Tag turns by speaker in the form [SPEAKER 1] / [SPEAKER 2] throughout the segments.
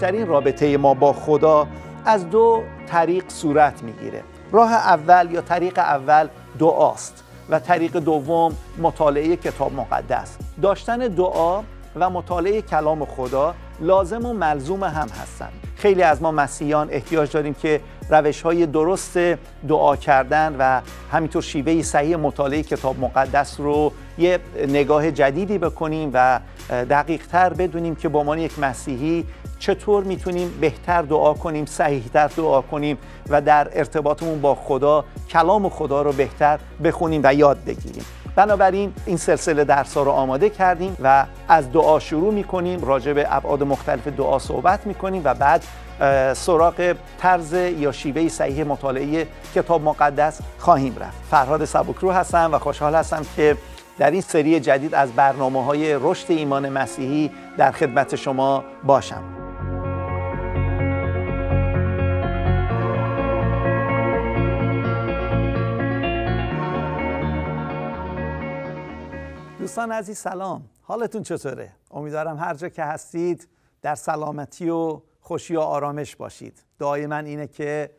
[SPEAKER 1] بیشترین رابطه ما با خدا از دو طریق صورت میگیره راه اول یا طریق اول دعاست و طریق دوم مطالعه کتاب مقدس داشتن دعا و مطالعه کلام خدا لازم و ملزوم هم هستند خیلی از ما مسیحیان احتیاج داریم که روش های درست دعا کردن و همینطور شیوه صحیح مطالعه کتاب مقدس رو یه نگاه جدیدی بکنیم و تر بدونیم که به عنوان یک مسیحی چطور میتونیم بهتر دعا کنیم صحیحتر دعا کنیم و در ارتباطمون با خدا کلام خدا رو بهتر بخونیم و یاد بگیریم بنابراین این سلسله درس رو آماده کردیم و از دعا شروع میکنیم راجع به ابعاد مختلف دعا صحبت میکنیم و بعد سراغ طرز یا شیوه صحیح مطالعه کتاب مقدس خواهیم رفت فرهاد سبکرو هستم و خوشحال هستم که در این سری جدید از برنامه های رشد ایمان مسیحی در خدمت شما باشم دوستان عزیز سلام حالتون چطوره؟ امیدوارم هر جا که هستید در سلامتی و خوشی و آرامش باشید دائما اینه که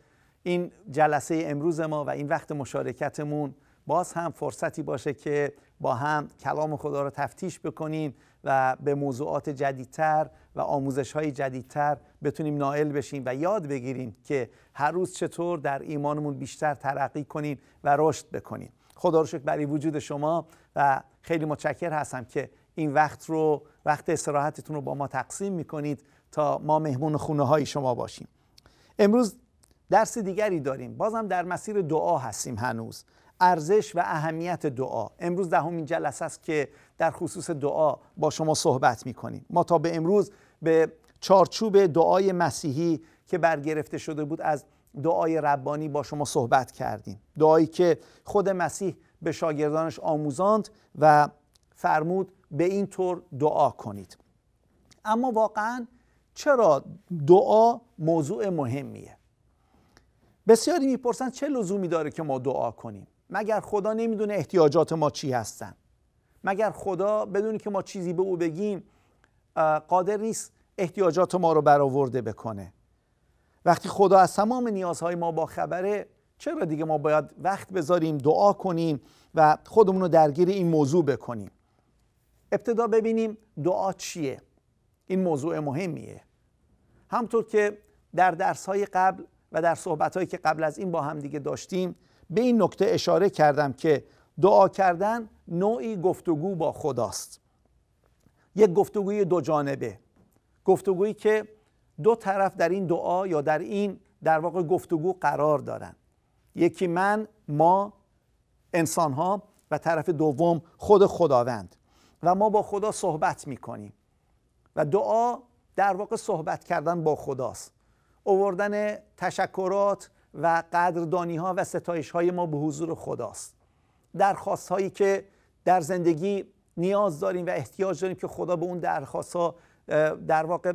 [SPEAKER 1] این جلسه امروز ما و این وقت مشارکتمون باز هم فرصتی باشه که با هم کلام خدا رو تفتیش بکنیم و به موضوعات جدیدتر و آموزش های جدیدتر بتونیم نائل بشیم و یاد بگیریم که هر روز چطور در ایمانمون بیشتر ترقی کنیم و رشد بکنیم خدا رو شکر برای وجود شما و خیلی متشکر هستم که این وقت رو وقت استراحتتون رو با ما تقسیم میکنید تا ما مهمون خونه های شما باشیم امروز درس دیگری داریم بازم در مسیر دعا هستیم هنوز ارزش و اهمیت دعا امروز دهمین ده جلسه است که در خصوص دعا با شما صحبت میکنیم ما تا به امروز به چارچوب دعای مسیحی که برگرفته شده بود از دعای ربانی با شما صحبت کردیم دعایی که خود مسیح به شاگردانش آموزاند و فرمود به این طور دعا کنید اما واقعا چرا دعا موضوع مهمیه بسیاری میپرسن چه لزومی داره که ما دعا کنیم مگر خدا نمیدونه احتیاجات ما چی هستن مگر خدا بدونی که ما چیزی به او بگیم قادر نیست احتیاجات ما رو برآورده بکنه وقتی خدا از تمام نیازهای ما با خبره چرا دیگه ما باید وقت بذاریم دعا کنیم و خودمون رو درگیر این موضوع بکنیم ابتدا ببینیم دعا چیه این موضوع مهمیه همطور که در درسهای قبل و در صحبتهایی که قبل از این با هم دیگه داشتیم به این نکته اشاره کردم که دعا کردن نوعی گفتگو با خداست یک گفتگوی دو جانبه گفتگویی که دو طرف در این دعا یا در این در واقع گفتگو قرار دارند یکی من ما انسان ها و طرف دوم خود خداوند و ما با خدا صحبت می کنیم و دعا در واقع صحبت کردن با خداست اووردن تشکرات و قدردانی ها و ستایش های ما به حضور خداست درخواست هایی که در زندگی نیاز داریم و احتیاج داریم که خدا به اون درخواست ها در واقع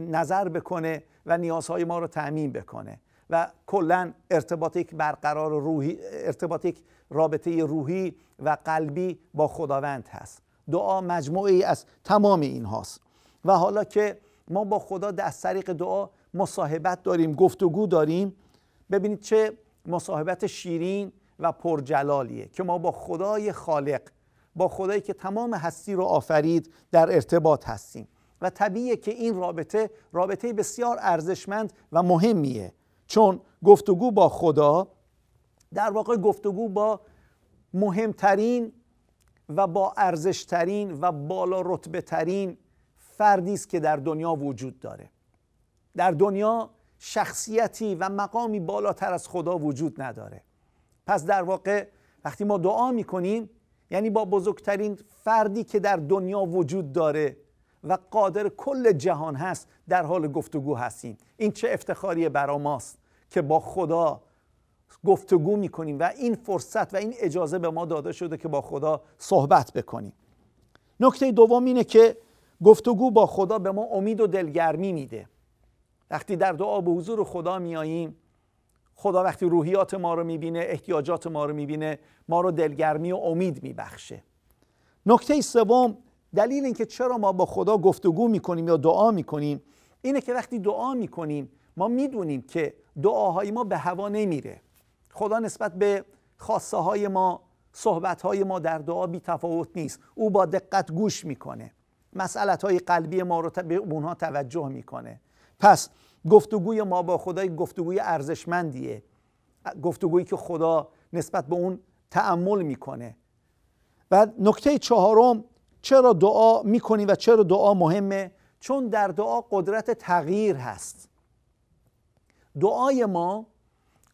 [SPEAKER 1] نظر بکنه و نیازهای ما رو تعمین بکنه و کلا ارتباط یک برقرار روحی ارتباط رابطه روحی و قلبی با خداوند هست دعا مجموعه ای از تمام این هاست و حالا که ما با خدا در طریق دعا مصاحبت داریم گفتگو داریم ببینید چه مصاحبت شیرین و پرجلالیه که ما با خدای خالق با خدایی که تمام هستی رو آفرید در ارتباط هستیم و طبیعه که این رابطه رابطه بسیار ارزشمند و مهمیه چون گفتگو با خدا در واقع گفتگو با مهمترین و با ارزشترین و بالا رتبه ترین فردی است که در دنیا وجود داره در دنیا شخصیتی و مقامی بالاتر از خدا وجود نداره پس در واقع وقتی ما دعا میکنیم یعنی با بزرگترین فردی که در دنیا وجود داره و قادر کل جهان هست در حال گفتگو هستیم این چه افتخاری برا ماست که با خدا گفتگو میکنیم و این فرصت و این اجازه به ما داده شده که با خدا صحبت بکنیم نکته دوم اینه که گفتگو با خدا به ما امید و دلگرمی میده وقتی در دعا به حضور خدا میاییم خدا وقتی روحیات ما رو میبینه احتیاجات ما رو میبینه ما رو دلگرمی و امید میبخشه نکته سوم دلیل اینکه چرا ما با خدا گفتگو میکنیم یا دعا میکنیم اینه که وقتی دعا میکنیم ما میدونیم که دعاهای ما به هوا نمیره خدا نسبت به خواسته های ما صحبت های ما در دعا بی تفاوت نیست او با دقت گوش میکنه مسئلت های قلبی ما رو به اونها توجه میکنه پس گفتگوی ما با خدای گفتگوی ارزشمندیه گفتگویی که خدا نسبت به اون تعمل میکنه و نکته چهارم چرا دعا میکنی و چرا دعا مهمه چون در دعا قدرت تغییر هست دعای ما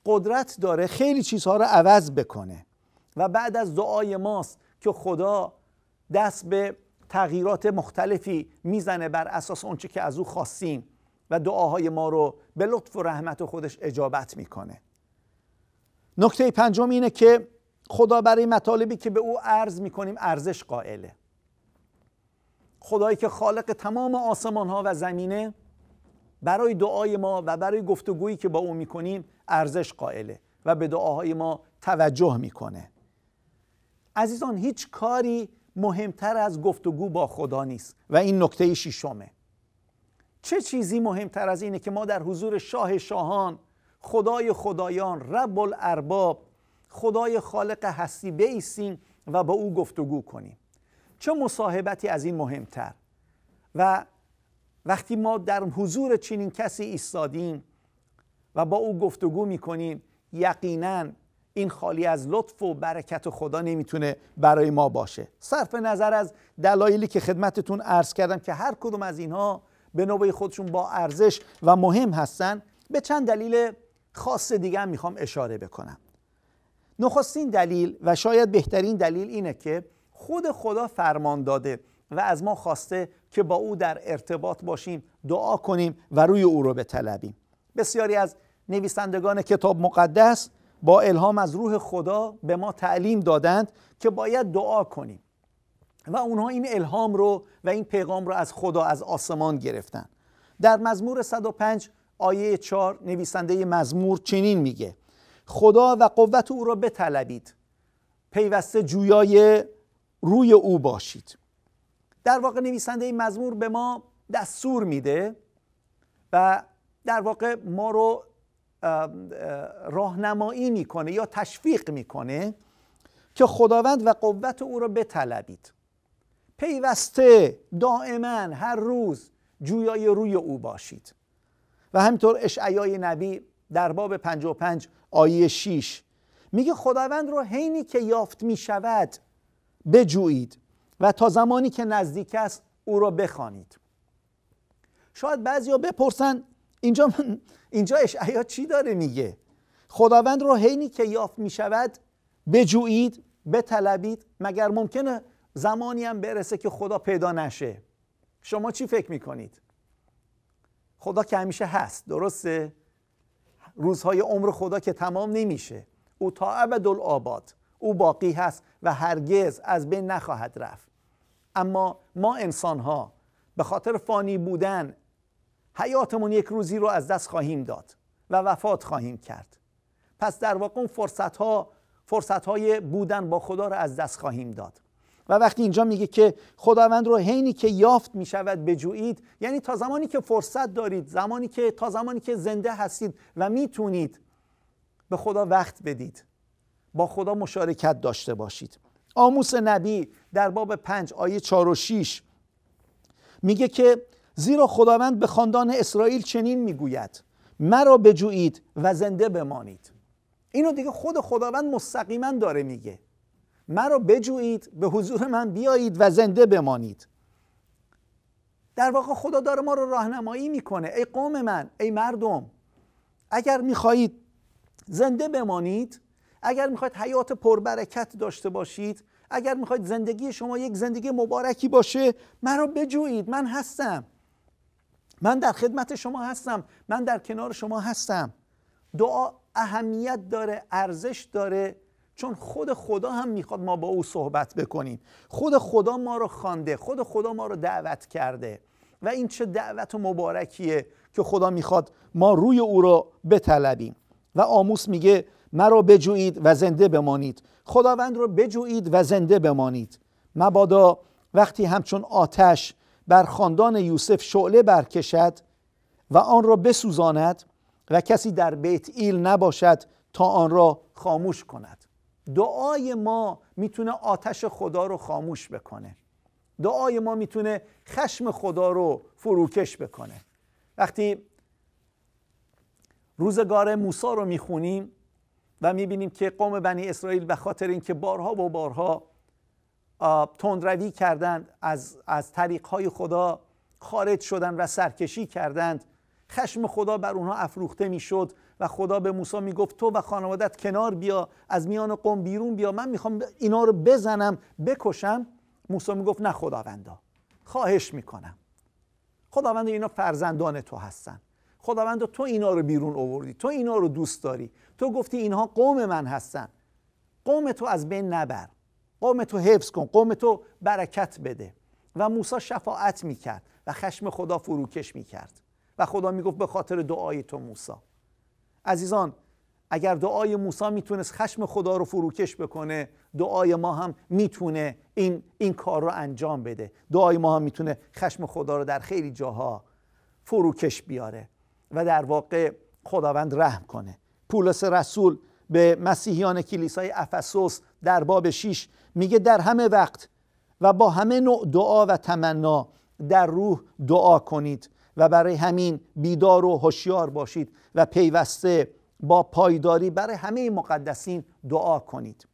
[SPEAKER 1] قدرت داره خیلی چیزها رو عوض بکنه و بعد از دعای ماست که خدا دست به تغییرات مختلفی میزنه بر اساس اونچه که از او خواستیم و دعاهای ما رو به لطف و رحمت خودش اجابت میکنه نکته پنجم اینه که خدا برای مطالبی که به او عرض میکنیم ارزش قائله خدایی که خالق تمام آسمان ها و زمینه برای دعای ما و برای گفتگویی که با او میکنیم ارزش قائله و به دعاهای ما توجه میکنه عزیزان هیچ کاری مهمتر از گفتگو با خدا نیست و این نکته شیشمه چه چیزی مهمتر از اینه که ما در حضور شاه شاهان خدای خدایان رب الارباب خدای خالق هستی بیسیم و با او گفتگو کنیم چه مصاحبتی از این مهمتر و وقتی ما در حضور چنین کسی ایستادیم و با او گفتگو میکنیم یقینا این خالی از لطف و برکت خدا نمیتونه برای ما باشه صرف نظر از دلایلی که خدمتتون عرض کردم که هر کدوم از اینها به نوبه خودشون با ارزش و مهم هستن به چند دلیل خاص دیگه هم میخوام اشاره بکنم نخستین دلیل و شاید بهترین دلیل اینه که خود خدا فرمان داده و از ما خواسته که با او در ارتباط باشیم دعا کنیم و روی او رو بطلبیم بسیاری از نویسندگان کتاب مقدس با الهام از روح خدا به ما تعلیم دادند که باید دعا کنیم و اونها این الهام رو و این پیغام رو از خدا از آسمان گرفتن در مزمور 105 آیه 4 نویسنده مزمور چنین میگه خدا و قوت او را بطلبید پیوسته جویای روی او باشید در واقع نویسنده این مزمور به ما دستور میده و در واقع ما رو راهنمایی میکنه یا تشویق میکنه که خداوند و قوت او را بطلبید پیوسته دائما هر روز جویای روی او باشید و همینطور اشعیای نبی در باب 55 آیه 6 میگه خداوند رو حینی که یافت میشود بجویید و تا زمانی که نزدیک است او را بخوانید شاید بعضیا بپرسن اینجا من اینجا اشعیا چی داره میگه خداوند رو حینی که یافت میشود بجویید بطلبید مگر ممکنه زمانی هم برسه که خدا پیدا نشه شما چی فکر میکنید خدا که همیشه هست درسته روزهای عمر خدا که تمام نمیشه او تا ابد آباد او باقی هست و هرگز از بین نخواهد رفت اما ما انسان ها به خاطر فانی بودن حیاتمون یک روزی رو از دست خواهیم داد و وفات خواهیم کرد پس در واقع اون فرصت ها فرصت های بودن با خدا رو از دست خواهیم داد و وقتی اینجا میگه که خداوند رو حینی که یافت میشود بجویید یعنی تا زمانی که فرصت دارید زمانی که تا زمانی که زنده هستید و میتونید به خدا وقت بدید با خدا مشارکت داشته باشید آموس نبی در باب پنج آیه چار و شیش میگه که زیرا خداوند به خاندان اسرائیل چنین میگوید مرا بجویید و زنده بمانید اینو دیگه خود خداوند مستقیما داره میگه مرا بجویید به حضور من بیایید و زنده بمانید در واقع خدا داره ما رو راهنمایی میکنه ای قوم من ای مردم اگر میخواهید زنده بمانید اگر میخواید حیات پربرکت داشته باشید اگر میخواید زندگی شما یک زندگی مبارکی باشه مرا بجویید من هستم من در خدمت شما هستم من در کنار شما هستم دعا اهمیت داره ارزش داره چون خود خدا هم میخواد ما با او صحبت بکنیم خود خدا ما رو خوانده خود خدا ما رو دعوت کرده و این چه دعوت و مبارکیه که خدا میخواد ما روی او رو بطلبیم و آموس میگه مرا بجویید و زنده بمانید خداوند را بجویید و زنده بمانید مبادا وقتی همچون آتش بر خاندان یوسف شعله برکشد و آن را بسوزاند و کسی در بیت ایل نباشد تا آن را خاموش کند دعای ما میتونه آتش خدا رو خاموش بکنه دعای ما میتونه خشم خدا رو فروکش بکنه وقتی روزگار موسی رو میخونیم و میبینیم که قوم بنی اسرائیل به خاطر اینکه بارها و بارها تندروی کردند از, از طریقهای خدا خارج شدند و سرکشی کردند خشم خدا بر اونها افروخته میشد و خدا به موسی میگفت تو و خانوادت کنار بیا از میان قوم بیرون بیا من میخوام اینا رو بزنم بکشم موسی میگفت نه خداوندا خواهش میکنم خداوند اینا فرزندان تو هستن خداوند تو اینا رو بیرون آوردی تو اینا رو دوست داری تو گفتی اینها قوم من هستن قوم تو از بین نبر قوم تو حفظ کن قوم تو برکت بده و موسا شفاعت میکرد و خشم خدا فروکش میکرد و خدا میگفت به خاطر دعای تو موسا. عزیزان اگر دعای موسی میتونست خشم خدا رو فروکش بکنه دعای ما هم میتونه این, این کار رو انجام بده دعای ما هم میتونه خشم خدا رو در خیلی جاها فروکش بیاره و در واقع خداوند رحم کنه پولس رسول به مسیحیان کلیسای افسوس در باب 6 میگه در همه وقت و با همه نوع دعا و تمنا در روح دعا کنید و برای همین بیدار و هوشیار باشید و پیوسته با پایداری برای همه مقدسین دعا کنید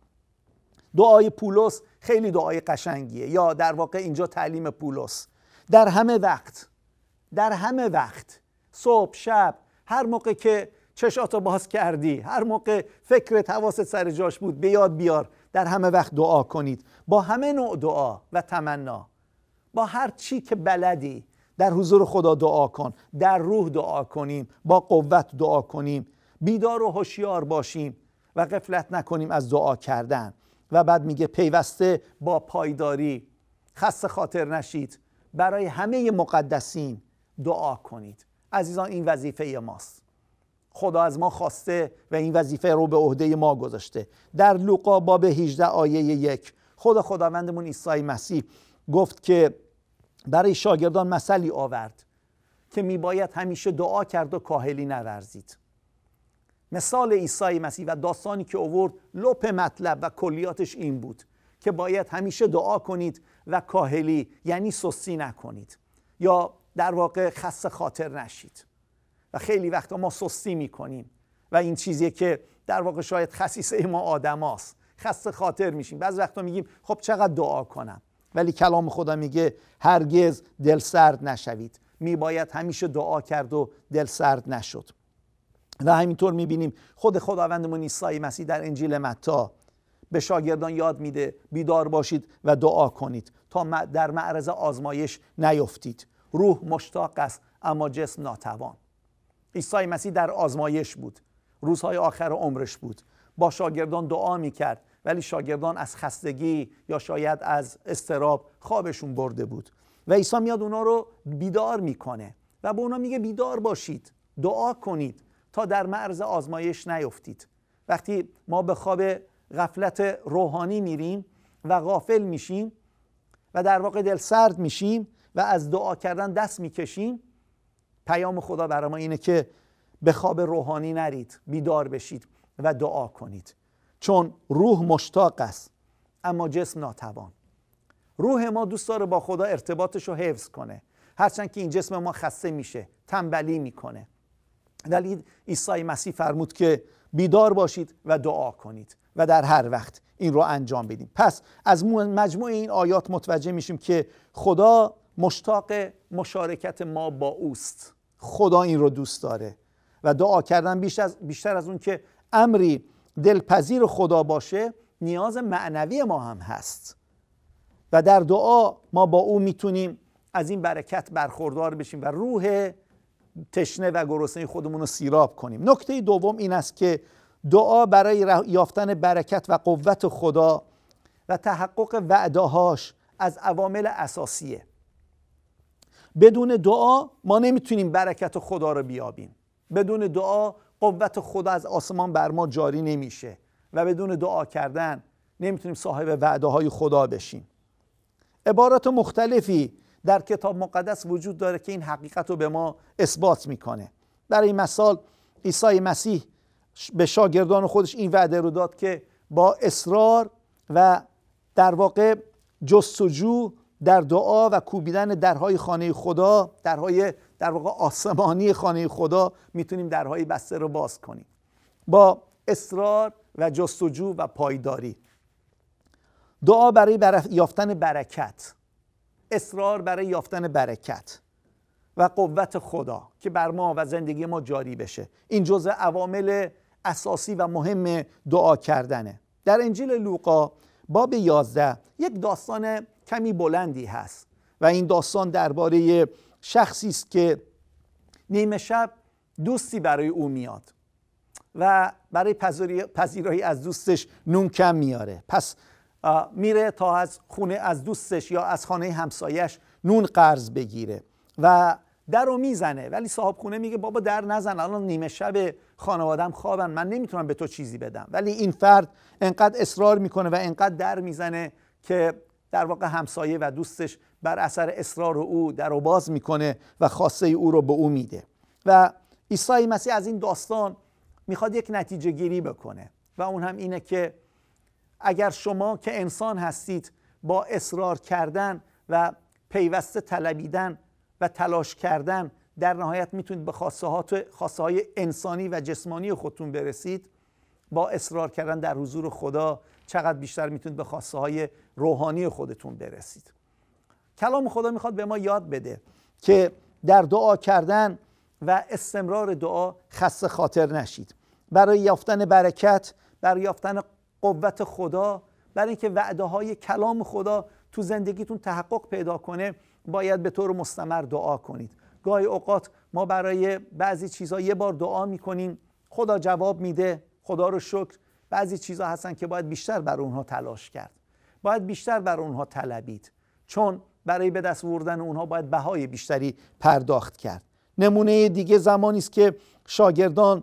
[SPEAKER 1] دعای پولس خیلی دعای قشنگیه یا در واقع اینجا تعلیم پولس در همه وقت در همه وقت صبح شب هر موقع که چشاتو باز کردی هر موقع فکر حواست سر جاش بود به یاد بیار در همه وقت دعا کنید با همه نوع دعا و تمنا با هر چی که بلدی در حضور خدا دعا کن در روح دعا کنیم با قوت دعا کنیم بیدار و هوشیار باشیم و قفلت نکنیم از دعا کردن و بعد میگه پیوسته با پایداری خست خاطر نشید برای همه مقدسین دعا کنید عزیزان این وظیفه ماست خدا از ما خواسته و این وظیفه رو به عهده ما گذاشته در لوقا باب 18 آیه یک خدا خداوندمون عیسی مسیح گفت که برای شاگردان مثلی آورد که میباید همیشه دعا کرد و کاهلی نورزید مثال عیسی مسیح و داستانی که اوورد لپ مطلب و کلیاتش این بود که باید همیشه دعا کنید و کاهلی یعنی سستی نکنید یا در واقع خست خاطر نشید و خیلی وقتا ما سستی میکنیم و این چیزیه که در واقع شاید خصیصه ما آدماست خست خاطر میشیم بعض وقتا میگیم خب چقدر دعا کنم ولی کلام خدا میگه هرگز دل سرد نشوید میباید همیشه دعا کرد و دل سرد نشد و همینطور میبینیم خود خداوندمون عیسی مسیح در انجیل متا به شاگردان یاد میده بیدار باشید و دعا کنید تا در معرض آزمایش نیفتید روح مشتاق است اما جسم ناتوان عیسی مسیح در آزمایش بود روزهای آخر عمرش بود با شاگردان دعا می کرد ولی شاگردان از خستگی یا شاید از استراب خوابشون برده بود و عیسی میاد اونا رو بیدار میکنه و به اونا میگه بیدار باشید دعا کنید تا در معرض آزمایش نیفتید وقتی ما به خواب غفلت روحانی میریم و غافل میشیم و در واقع دل سرد میشیم و از دعا کردن دست میکشیم پیام خدا برای ما اینه که به خواب روحانی نرید بیدار بشید و دعا کنید چون روح مشتاق است اما جسم ناتوان روح ما دوست داره با خدا ارتباطش رو حفظ کنه هرچند که این جسم ما خسته میشه تنبلی میکنه ولی عیسی مسیح فرمود که بیدار باشید و دعا کنید و در هر وقت این رو انجام بدیم پس از مجموع این آیات متوجه میشیم که خدا مشتاق مشارکت ما با اوست خدا این رو دوست داره و دعا کردن بیشتر از, بیشتر از اون که امری دلپذیر خدا باشه نیاز معنوی ما هم هست و در دعا ما با او میتونیم از این برکت برخوردار بشیم و روح تشنه و گرسنه خودمون رو سیراب کنیم نکته دوم این است که دعا برای یافتن برکت و قوت خدا و تحقق وعدهاش از عوامل اساسیه بدون دعا ما نمیتونیم برکت خدا رو بیابیم بدون دعا قوت خدا از آسمان بر ما جاری نمیشه و بدون دعا کردن نمیتونیم صاحب وعده های خدا بشیم عبارات مختلفی در کتاب مقدس وجود داره که این حقیقت رو به ما اثبات میکنه برای مثال عیسی مسیح به شاگردان خودش این وعده رو داد که با اصرار و در واقع جستجو در دعا و کوبیدن درهای خانه خدا درهای در واقع آسمانی خانه خدا میتونیم درهای بسته رو باز کنیم با اصرار و جستجو و پایداری دعا برای یافتن برکت اصرار برای یافتن برکت و قوت خدا که بر ما و زندگی ما جاری بشه این جزء عوامل اساسی و مهم دعا کردنه در انجیل لوقا باب 11 یک داستان کمی بلندی هست و این داستان درباره شخصی است که نیمه شب دوستی برای او میاد و برای پذیرایی از دوستش نون کم میاره پس میره تا از خونه از دوستش یا از خانه همسایش نون قرض بگیره و در رو میزنه ولی صاحب خونه میگه بابا در نزن الان نیمه شب خانوادم خوابن من نمیتونم به تو چیزی بدم ولی این فرد انقدر اصرار میکنه و انقدر در میزنه که در واقع همسایه و دوستش بر اثر اصرار او در و باز میکنه و خاصه او رو به او میده و عیسی مسیح از این داستان میخواد یک نتیجه گیری بکنه و اون هم اینه که اگر شما که انسان هستید با اصرار کردن و پیوسته طلبیدن و تلاش کردن در نهایت میتونید به خاصه های انسانی و جسمانی خودتون برسید با اصرار کردن در حضور خدا چقدر بیشتر میتونید به خواسته های روحانی خودتون برسید کلام خدا میخواد به ما یاد بده که در دعا کردن و استمرار دعا خسته خاطر نشید برای یافتن برکت برای یافتن قوت خدا برای اینکه وعده های کلام خدا تو زندگیتون تحقق پیدا کنه باید به طور مستمر دعا کنید گاهی اوقات ما برای بعضی چیزها یه بار دعا میکنیم خدا جواب میده خدا رو شکر بعضی چیزها هستن که باید بیشتر بر اونها تلاش کرد باید بیشتر بر اونها طلبید چون برای به دست آوردن اونها باید بهای بیشتری پرداخت کرد نمونه دیگه زمانی است که شاگردان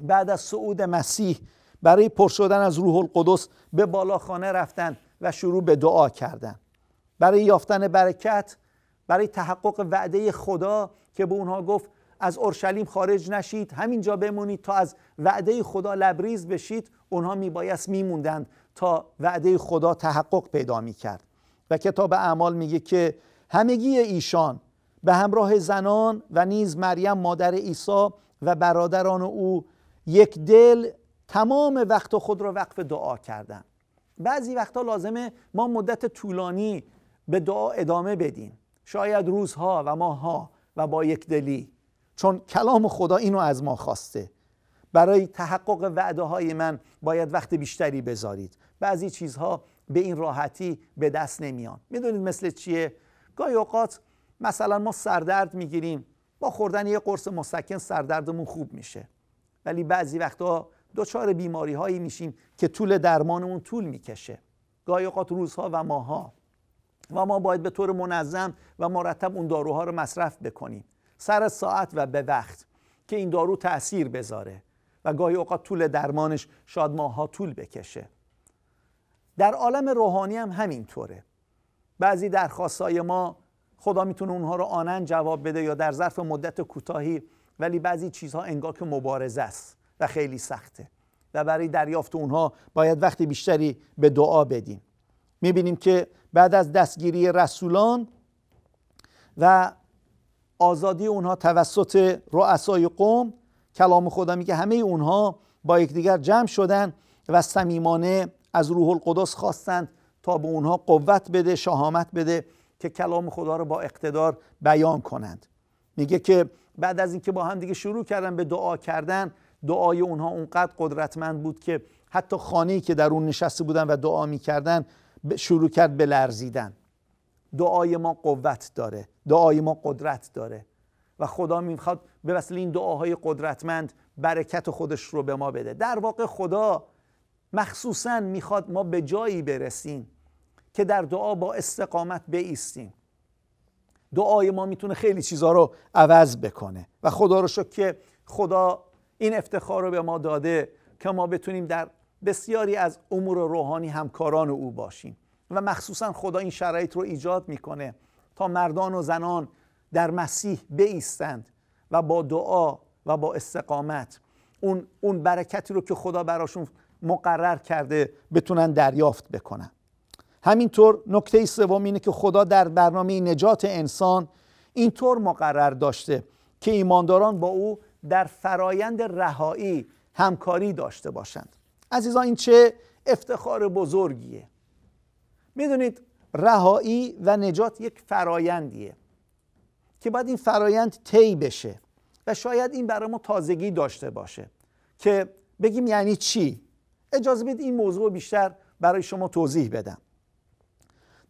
[SPEAKER 1] بعد از صعود مسیح برای پر شدن از روح القدس به بالاخانه رفتن و شروع به دعا کردن برای یافتن برکت برای تحقق وعده خدا که به اونها گفت از اورشلیم خارج نشید همینجا بمونید تا از وعده خدا لبریز بشید اونها میبایست میموندند تا وعده خدا تحقق پیدا میکرد و کتاب اعمال میگه که همگی ایشان به همراه زنان و نیز مریم مادر عیسی و برادران او یک دل تمام وقت خود را وقف دعا کردند بعضی وقتا لازمه ما مدت طولانی به دعا ادامه بدیم شاید روزها و ماها و با یک دلی چون کلام خدا اینو از ما خواسته برای تحقق وعده های من باید وقت بیشتری بذارید بعضی چیزها به این راحتی به دست نمیان میدونید مثل چیه گاهی اوقات مثلا ما سردرد میگیریم با خوردن یه قرص مسکن سردردمون خوب میشه ولی بعضی وقتها دچار بیماری هایی میشیم که طول درمانمون طول میکشه گاهی اوقات روزها و ماها و ما باید به طور منظم و مرتب اون داروها رو مصرف بکنیم سر ساعت و به وقت که این دارو تاثیر بذاره و گاهی اوقات طول درمانش شاید ماها طول بکشه در عالم روحانی هم همینطوره بعضی درخواستای ما خدا میتونه اونها رو آنن جواب بده یا در ظرف مدت کوتاهی ولی بعضی چیزها انگار که مبارزه است و خیلی سخته و برای دریافت اونها باید وقت بیشتری به دعا بدیم میبینیم که بعد از دستگیری رسولان و آزادی اونها توسط رؤسای قوم کلام خدا میگه همه اونها با یکدیگر جمع شدن و صمیمانه از روح القدس خواستند تا به اونها قوت بده شهامت بده که کلام خدا رو با اقتدار بیان کنند میگه که بعد از اینکه با هم دیگه شروع کردن به دعا کردن دعای اونها اونقدر قدرتمند بود که حتی خانه‌ای که در اون نشسته بودن و دعا میکردن شروع کرد به لرزیدن دعای ما قوت داره دعای ما قدرت داره و خدا میخواد به وسیله این دعاهای قدرتمند برکت خودش رو به ما بده در واقع خدا مخصوصا میخواد ما به جایی برسیم که در دعا با استقامت بیستیم دعای ما میتونه خیلی چیزها رو عوض بکنه و خدا رو شکر که خدا این افتخار رو به ما داده که ما بتونیم در بسیاری از امور روحانی همکاران او باشیم و مخصوصا خدا این شرایط رو ایجاد میکنه تا مردان و زنان در مسیح بیستند و با دعا و با استقامت اون, اون برکتی رو که خدا براشون مقرر کرده بتونن دریافت بکنن همینطور نکته سوم اینه که خدا در برنامه نجات انسان اینطور مقرر داشته که ایمانداران با او در فرایند رهایی همکاری داشته باشند عزیزان این چه افتخار بزرگیه میدونید رهایی و نجات یک فرایندیه که باید این فرایند طی بشه و شاید این برای ما تازگی داشته باشه که بگیم یعنی چی اجازه بدید این موضوع بیشتر برای شما توضیح بدم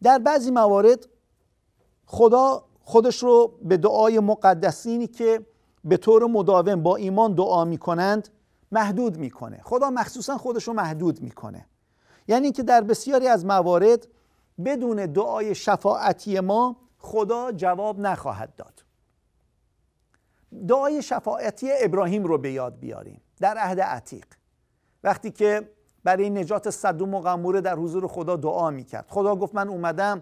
[SPEAKER 1] در بعضی موارد خدا خودش رو به دعای مقدسینی که به طور مداوم با ایمان دعا میکنند محدود میکنه خدا مخصوصا خودش رو محدود میکنه یعنی که در بسیاری از موارد بدون دعای شفاعتی ما خدا جواب نخواهد داد دعای شفاعتی ابراهیم رو به یاد بیاریم در عهد عتیق وقتی که برای نجات صدوم و غموره در حضور خدا دعا میکرد خدا گفت من اومدم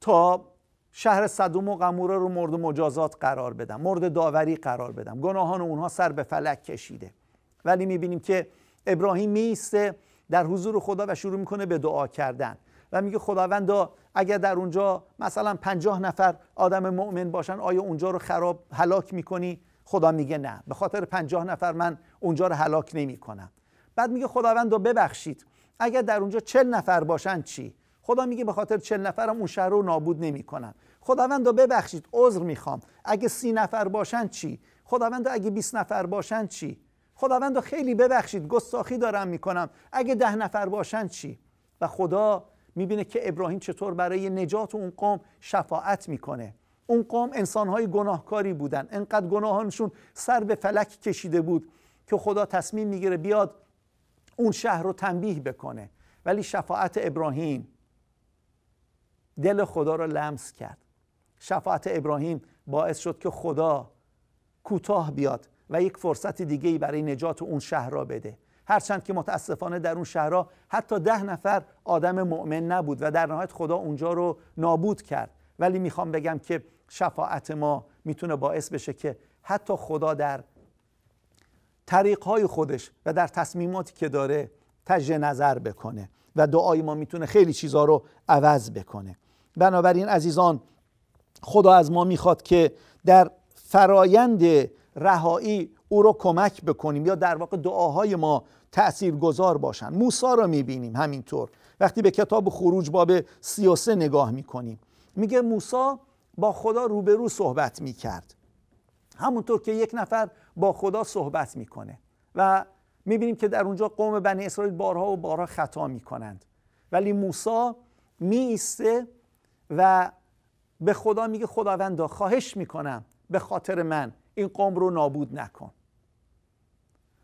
[SPEAKER 1] تا شهر صدوم و غموره رو مورد مجازات قرار بدم مورد داوری قرار بدم گناهان اونها سر به فلک کشیده ولی میبینیم که ابراهیم میسته در حضور خدا و شروع میکنه به دعا کردن و میگه خداوندا اگر در اونجا مثلا پنجاه نفر آدم مؤمن باشن آیا اونجا رو خراب هلاک میکنی خدا میگه نه به خاطر پنجاه نفر من اونجا رو هلاک نمیکنم بعد میگه خداوندا ببخشید اگر در اونجا چل نفر باشن چی خدا میگه به خاطر چل نفرم اون شهر رو نابود نمیکنم خداوندا ببخشید عذر میخوام اگه سی نفر باشن چی خداوندا اگه 20 نفر باشن چی خداوند خیلی ببخشید گستاخی دارم میکنم اگه ده نفر باشن چی و خدا میبینه که ابراهیم چطور برای نجات اون قوم شفاعت میکنه اون قوم انسانهای گناهکاری بودن انقدر گناهانشون سر به فلک کشیده بود که خدا تصمیم میگیره بیاد اون شهر رو تنبیه بکنه ولی شفاعت ابراهیم دل خدا رو لمس کرد شفاعت ابراهیم باعث شد که خدا کوتاه بیاد و یک فرصت دیگه برای نجات اون شهر را بده هرچند که متاسفانه در اون شهرها حتی ده نفر آدم مؤمن نبود و در نهایت خدا اونجا رو نابود کرد ولی میخوام بگم که شفاعت ما میتونه باعث بشه که حتی خدا در طریقهای خودش و در تصمیماتی که داره تجه نظر بکنه و دعای ما میتونه خیلی چیزها رو عوض بکنه بنابراین عزیزان خدا از ما میخواد که در فرایند رهایی او رو کمک بکنیم یا در واقع دعاهای ما تأثیر گذار باشن موسا رو میبینیم همینطور وقتی به کتاب خروج باب 33 نگاه میکنیم میگه موسا با خدا روبرو صحبت میکرد همونطور که یک نفر با خدا صحبت میکنه و میبینیم که در اونجا قوم بنی اسرائیل بارها و بارها خطا میکنند ولی موسا میسته و به خدا میگه خداوندا خواهش میکنم به خاطر من این قوم رو نابود نکن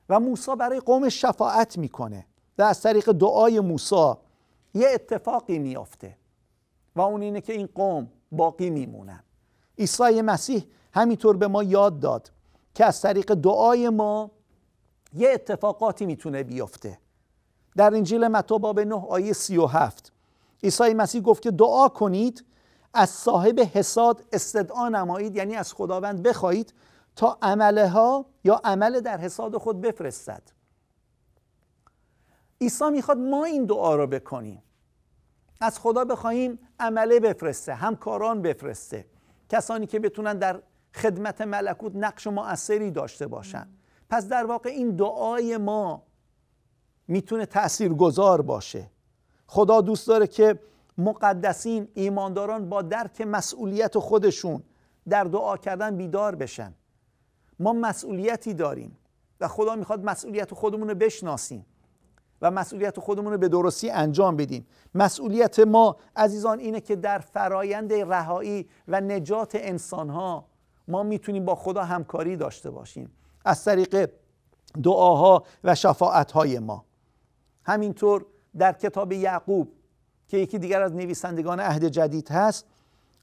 [SPEAKER 1] و موسی برای قوم شفاعت میکنه و از طریق دعای موسی یه اتفاقی میافته و اون اینه که این قوم باقی میمونن عیسی مسیح همینطور به ما یاد داد که از طریق دعای ما یه اتفاقاتی میتونه بیفته در انجیل متی باب 9 آیه 37 عیسی مسیح گفت که دعا کنید از صاحب حساد استدعا نمایید یعنی از خداوند بخواهید تا عمله ها یا عمل در حساد خود بفرستد عیسی میخواد ما این دعا رو بکنیم از خدا بخواهیم عمله بفرسته همکاران بفرسته کسانی که بتونن در خدمت ملکوت نقش مؤثری داشته باشن پس در واقع این دعای ما میتونه تأثیر گذار باشه خدا دوست داره که مقدسین ایمانداران با درک مسئولیت خودشون در دعا کردن بیدار بشن ما مسئولیتی داریم و خدا میخواد مسئولیت خودمون رو بشناسیم و مسئولیت خودمون رو به درستی انجام بدیم مسئولیت ما عزیزان اینه که در فرایند رهایی و نجات انسانها ما میتونیم با خدا همکاری داشته باشیم از طریق دعاها و شفاعتهای ما همینطور در کتاب یعقوب که یکی دیگر از نویسندگان عهد جدید هست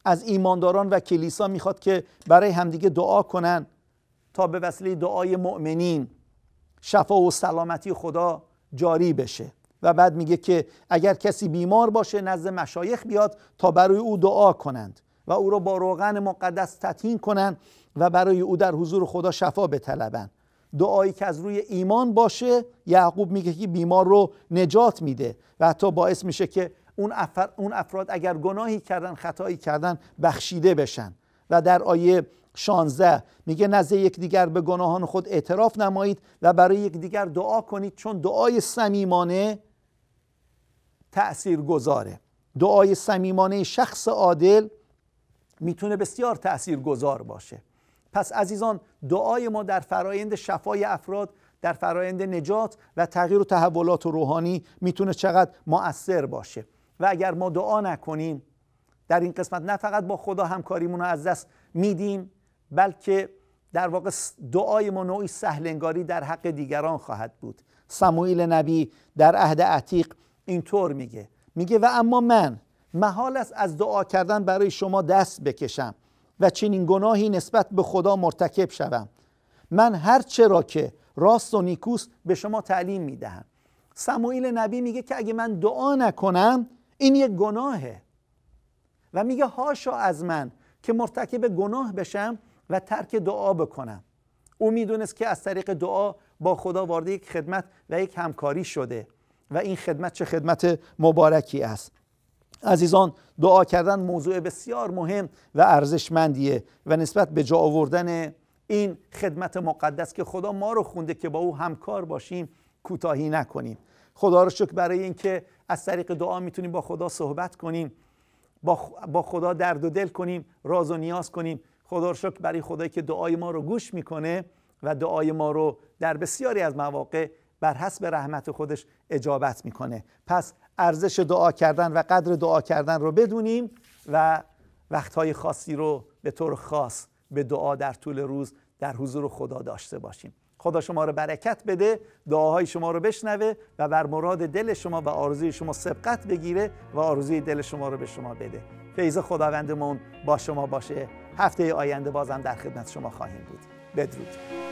[SPEAKER 1] از ایمانداران و کلیسا میخواد که برای همدیگه دعا کنن تا به وسیله دعای مؤمنین شفا و سلامتی خدا جاری بشه و بعد میگه که اگر کسی بیمار باشه نزد مشایخ بیاد تا برای او دعا کنند و او را با روغن مقدس تطهین کنند و برای او در حضور خدا شفا بطلبند دعایی که از روی ایمان باشه یعقوب میگه که بیمار رو نجات میده و حتی باعث میشه که اون, اون افراد اگر گناهی کردن خطایی کردن بخشیده بشن و در آیه 16 میگه نزد دیگر به گناهان خود اعتراف نمایید و برای دیگر دعا کنید چون دعای سمیمانه تأثیر گذاره دعای سمیمانه شخص عادل میتونه بسیار تأثیر گذار باشه پس عزیزان دعای ما در فرایند شفای افراد در فرایند نجات و تغییر و تحولات و روحانی میتونه چقدر مؤثر باشه و اگر ما دعا نکنیم در این قسمت نه فقط با خدا همکاریمون رو از دست میدیم بلکه در واقع دعای ما نوعی سهلنگاری در حق دیگران خواهد بود سموئیل نبی در عهد عتیق اینطور میگه میگه و اما من محال است از دعا کردن برای شما دست بکشم و چنین گناهی نسبت به خدا مرتکب شوم من هر چرا که راست و نیکوست به شما تعلیم میدهم سموئیل نبی میگه که اگه من دعا نکنم این یک گناهه و میگه هاشا از من که مرتکب گناه بشم و ترک دعا بکنم او میدونست که از طریق دعا با خدا وارد یک خدمت و یک همکاری شده و این خدمت چه خدمت مبارکی است عزیزان دعا کردن موضوع بسیار مهم و ارزشمندیه و نسبت به جا آوردن این خدمت مقدس که خدا ما رو خونده که با او همکار باشیم کوتاهی نکنیم خدا رو شکر برای اینکه از طریق دعا میتونیم با خدا صحبت کنیم با خدا درد و دل کنیم راز و نیاز کنیم خدا رو شکر برای خدایی که دعای ما رو گوش میکنه و دعای ما رو در بسیاری از مواقع بر حسب رحمت خودش اجابت میکنه پس ارزش دعا کردن و قدر دعا کردن رو بدونیم و وقتهای خاصی رو به طور خاص به دعا در طول روز در حضور خدا داشته باشیم خدا شما رو برکت بده دعاهای شما رو بشنوه و بر مراد دل شما و آرزوی شما سبقت بگیره و آرزوی دل شما رو به شما بده فیض خداوندمون با شما باشه هفته آینده بازم در خدمت شما خواهیم بود بدرود